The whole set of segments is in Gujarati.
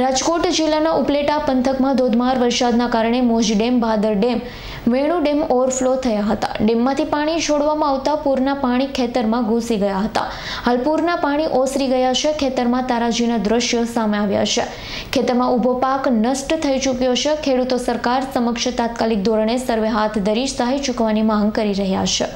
રાજકોટ જિલ્લાના ઉપલેટા પંથકમાં ધોધમાર વરસાદના કારણે Moj dam Bhadar dam Venu dam overflow થયા હતા ડેમમાંથી પાણી છોડવામાં આવતા પૂરના પાણી ખેતરમાં ઘૂસી ગયા હતા હાલ પૂરના પાણી ઓસરી ગયા છે ખેતરમાં તારાજીના દ્રશ્યો સામે આવ્યા છે ખેતરમાં ઊભો પાક નષ્ટ થઈ ચૂક્યો છે ખેડૂતો સરકાર સમક્ષ તાત્કાલિક ધોરણે સર્વે હાથ ધરી સહાય ચૂકવાની માંગ કરી રહ્યા છે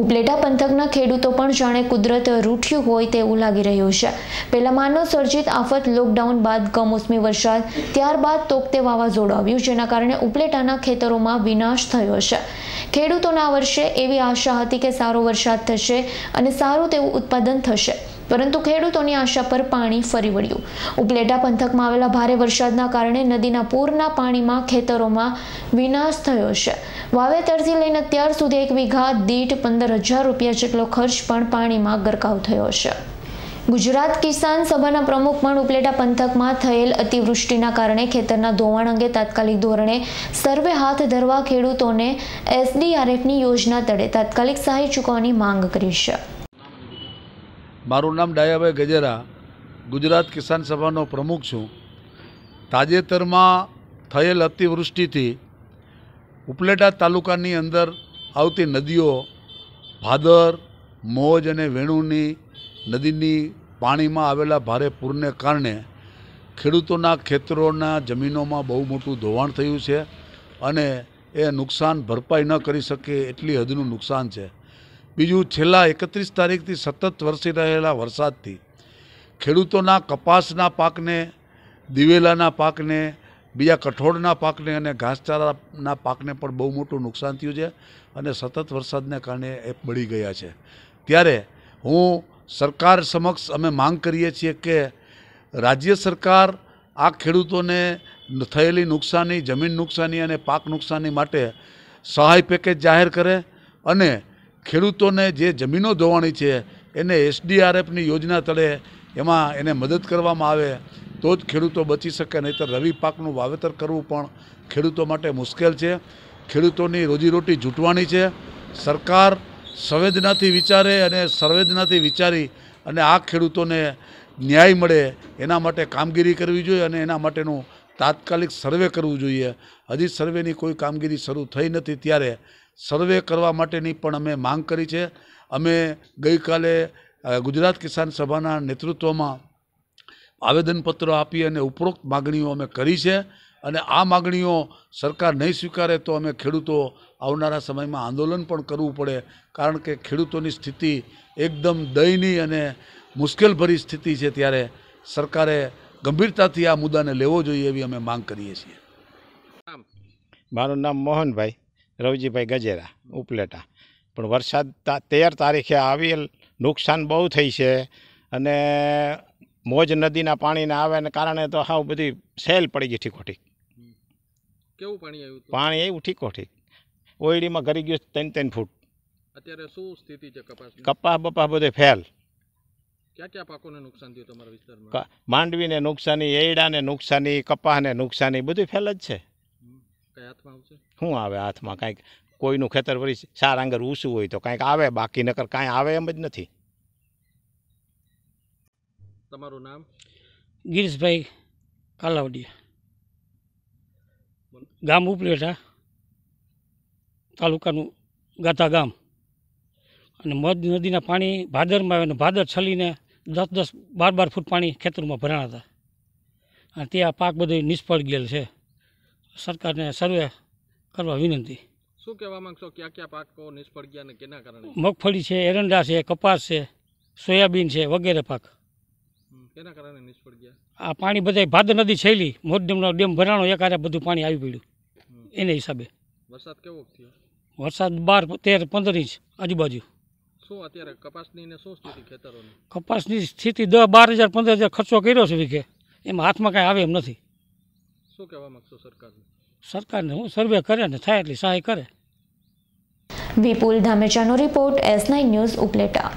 ઉપલેટા પંથકના ખેડૂતો પણ જાણે કુદરત રૂઠ્યું હોય તેવું લાગી રહ્યું છે પહેલાં માનવ સર્જિત આફત લોકડાઉન બાદ કમોસમી વરસાદ ત્યારબાદ તોકતે વાવાઝોડું આવ્યું જેના કારણે ઉપલેટાના ખેતરોમાં વિનાશ થયો છે ખેડૂતોના વર્ષે એવી આશા હતી કે સારો વરસાદ થશે અને સારું તેવું ઉત્પાદન થશે પરંતુ ખેડૂતોની આશા પર પાણી ફરી વળ્યું ઉપલેટા પંથકમાં આવેલા ભારે વરસાદના કારણે નદીના પૂરના પાણીમાં ખેતરોમાં વિનાશ થયો છે વાવેતરથી લઈને અત્યાર સુધી એક વીઘા દીઠ પંદર હજાર રૂપિયા જેટલો ખર્ચ પણ પાણીમાં ગરકાવ થયો છે ગુજરાત કિસાન સભાના પ્રમુખ પણ ઉપલેટા પંથકમાં થયેલ અતિવૃષ્ટિના કારણે ખેતરના ધોવાણ અંગે તાત્કાલિક ધોરણે સર્વે હાથ ધરવા ખેડૂતોને એસડીઆરએફની યોજના તળે તાત્કાલિક સહાય ચૂકવવાની માંગ કરી છે મારું નામ ડાયાભાઈ ગજેરા ગુજરાત કિસાન સભાનો પ્રમુખ છું તાજેતરમાં થયેલ અતિવૃષ્ટિથી ઉપલેટા તાલુકાની અંદર આવતી નદીઓ ભાદર મોજ અને વેણુની નદીની પાણીમાં આવેલા ભારે પૂરને કારણે ખેડૂતોના ખેતરોના જમીનોમાં બહુ મોટું ધોવાણ થયું છે અને એ નુકસાન ભરપાઈ ન કરી શકે એટલી હદનું નુકસાન છે બીજું છેલ્લા એકત્રીસ તારીખથી સતત વરસી રહેલા વરસાદથી ખેડૂતોના કપાસના પાકને દિવેલાના પાકને બીજા કઠોળના પાકને અને ઘાસચારાના પાકને પણ બહુ મોટું નુકસાન થયું છે અને સતત વરસાદને કારણે એ બળી ગયા છે ત્યારે હું સરકાર સમક્ષ અમે માંગ કરીએ છીએ કે રાજ્ય સરકાર આ ખેડૂતોને થયેલી નુકસાની જમીન નુકસાની અને પાક નુકસાની માટે સહાય પેકેજ જાહેર કરે અને ખેડૂતોને જે જમીનો ધોવાની છે એને એસડીઆરએફની યોજના તળે એમાં એને મદદ કરવામાં આવે તો જ ખેડૂતો બચી શકે નહીંતર રવિ પાકનું વાવેતર કરવું પણ ખેડૂતો માટે મુશ્કેલ છે ખેડૂતોની રોજીરોટી જૂટવાની છે સરકાર સંવેદનાથી વિચારે અને સંવેદનાથી વિચારી અને આ ખેડૂતોને ન્યાય મળે એના માટે કામગીરી કરવી જોઈએ અને એના માટેનું તાત્કાલિક સર્વે કરવું જોઈએ હજી સર્વેની કોઈ કામગીરી શરૂ થઈ નથી ત્યારે સર્વે કરવા માટેની પણ અમે માંગ કરી છે અમે ગઈકાલે ગુજરાત કિસાન સભાના નેતૃત્વમાં આવેદનપત્રો આપી અને ઉપરોક્ત માગણીઓ અમે કરી છે અને આ માગણીઓ સરકાર નહીં સ્વીકારે તો અમે ખેડૂતો આવનારા સમયમાં આંદોલન પણ કરવું પડે કારણ કે ખેડૂતોની સ્થિતિ એકદમ દયનીય અને મુશ્કેલભરી સ્થિતિ છે ત્યારે સરકારે ગંભીરતાથી આ મુદ્દાને લેવો જોઈએ એવી અમે માંગ કરીએ છીએ મારું નામ મોહનભાઈ રવજીભાઈ ગજેરા ઉપલેટા પણ વરસાદ તેર તારીખે આવી નુકસાન બહુ થઈ છે અને મોજ નદીના પાણીને આવ્યાને કારણે તો હાવ બધી સેલ પડી ગઈ ઠીકોઠીક કેવું પાણી આવ્યું પાણી આવ્યું ઠીકોઠીક ઓયડીમાં ગરી ગયું ત્રણ ત્રણ ફૂટ અત્યારે શું સ્થિતિ છે કપાસ કપાસ બપાસ બધે ફેલ ક્યાં ક્યાં પાકોને નુકસાન થયું તમારા વિસ્તારમાં માંડવીને નુકસાની એયડાને નુકસાની કપાસને નુકસાની બધું ફેલ જ છે શું આવે હાથમાં કાંઈક કોઈનું ખેતર વળી સાર આંગર ઊસું હોય તો કાંઈક આવે બાકી નકર કાંઈ આવે એમ જ નથી તમારું નામ ગિરીશભાઈ કાલાવડિયા ગામ ઉપલેટા તાલુકાનું ગાતા ગામ અને મધ નદીના પાણી ભાદરમાં આવે અને ભાદર છલીને દસ દસ બાર બાર ફૂટ પાણી ખેતરમાં ભરાણા હતા અને ત્યાં પાક બધો નિષ્ફળ ગયેલ છે સરકારને સર્વે કરવા વિનંતી શું કહેવા માંગશો ક્યાં ક્યાં પાકો નિષ્ફળ ગયા કેના કારણે મગફળી છે એરંડા છે કપાસ છે સોયાબીન છે વગેરે પાક કેના કારણે નિષ્ફળ ગયા આ પાણી બધાય ભાદર નદી છેલી મોર ડેમનો ડેમ ભરાણો એકારે બધું પાણી આવી પડ્યું એને હિસાબે વરસાદ કેવો થયો વરસાદ બાર તેર પંદર ઇંચ આજુબાજુ શું અત્યારે કપાસની શું સ્થિતિ ખેતરોની કપાસની સ્થિતિ દસ બાર હજાર પંદર હજાર ખર્ચો કર્યો છે વીઘે એમાં હાથમાં કાંઈ આવે એમ નથી શું કહેવા માગશો સરકારને સરકારને હું સર્વે કરે ને થાય એટલી સહાય કરે વિપુલ ધામેચાનો report S nine news Upleta